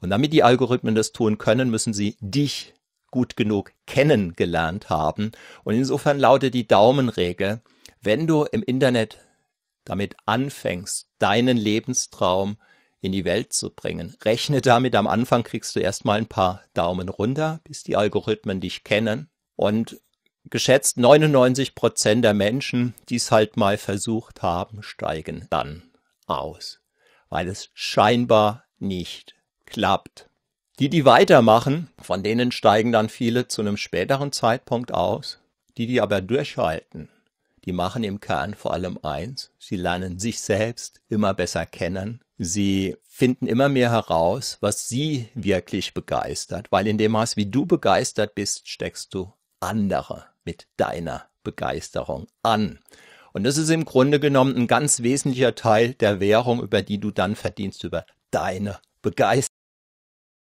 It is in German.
Und damit die Algorithmen das tun können, müssen sie dich gut genug kennengelernt haben. Und insofern lautet die Daumenregel, wenn du im Internet damit anfängst, deinen Lebenstraum in die Welt zu bringen. Rechne damit, am Anfang kriegst du erstmal ein paar Daumen runter, bis die Algorithmen dich kennen. Und geschätzt 99 Prozent der Menschen, die es halt mal versucht haben, steigen dann aus, weil es scheinbar nicht klappt. Die, die weitermachen, von denen steigen dann viele zu einem späteren Zeitpunkt aus. Die, die aber durchhalten, die machen im Kern vor allem eins, sie lernen sich selbst immer besser kennen. Sie finden immer mehr heraus, was sie wirklich begeistert, weil in dem Maß, wie du begeistert bist, steckst du andere mit deiner Begeisterung an. Und das ist im Grunde genommen ein ganz wesentlicher Teil der Währung, über die du dann verdienst, über deine Begeisterung.